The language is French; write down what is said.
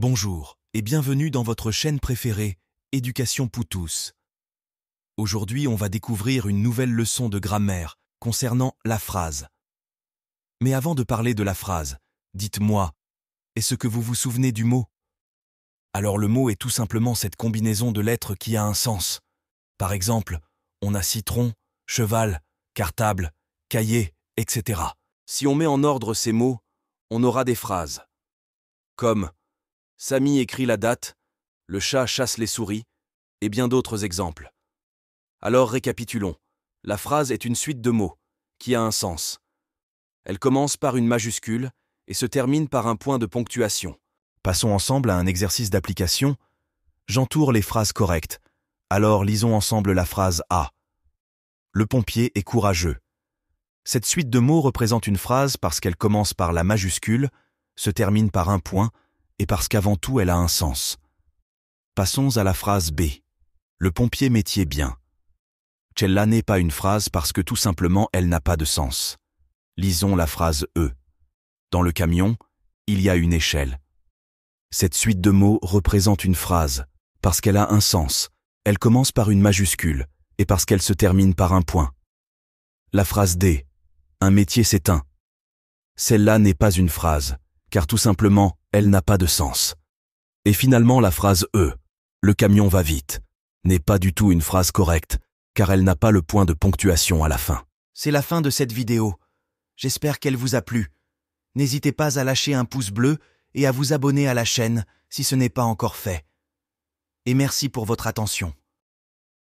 Bonjour et bienvenue dans votre chaîne préférée, Éducation pour tous. Aujourd'hui, on va découvrir une nouvelle leçon de grammaire concernant la phrase. Mais avant de parler de la phrase, dites-moi, est-ce que vous vous souvenez du mot Alors le mot est tout simplement cette combinaison de lettres qui a un sens. Par exemple, on a citron, cheval, cartable, cahier, etc. Si on met en ordre ces mots, on aura des phrases comme Samy écrit la date, le chat chasse les souris, et bien d'autres exemples. Alors récapitulons. La phrase est une suite de mots, qui a un sens. Elle commence par une majuscule et se termine par un point de ponctuation. Passons ensemble à un exercice d'application. J'entoure les phrases correctes. Alors lisons ensemble la phrase A. Le pompier est courageux. Cette suite de mots représente une phrase parce qu'elle commence par la majuscule, se termine par un point, et parce qu'avant tout elle a un sens. Passons à la phrase B. Le pompier métier bien. Cella n'est pas une phrase parce que tout simplement elle n'a pas de sens. Lisons la phrase E. Dans le camion, il y a une échelle. Cette suite de mots représente une phrase, parce qu'elle a un sens. Elle commence par une majuscule, et parce qu'elle se termine par un point. La phrase D. Un métier s'éteint. Celle-là n'est pas une phrase, car tout simplement, elle n'a pas de sens. Et finalement la phrase E, le camion va vite, n'est pas du tout une phrase correcte, car elle n'a pas le point de ponctuation à la fin. C'est la fin de cette vidéo. J'espère qu'elle vous a plu. N'hésitez pas à lâcher un pouce bleu et à vous abonner à la chaîne si ce n'est pas encore fait. Et merci pour votre attention.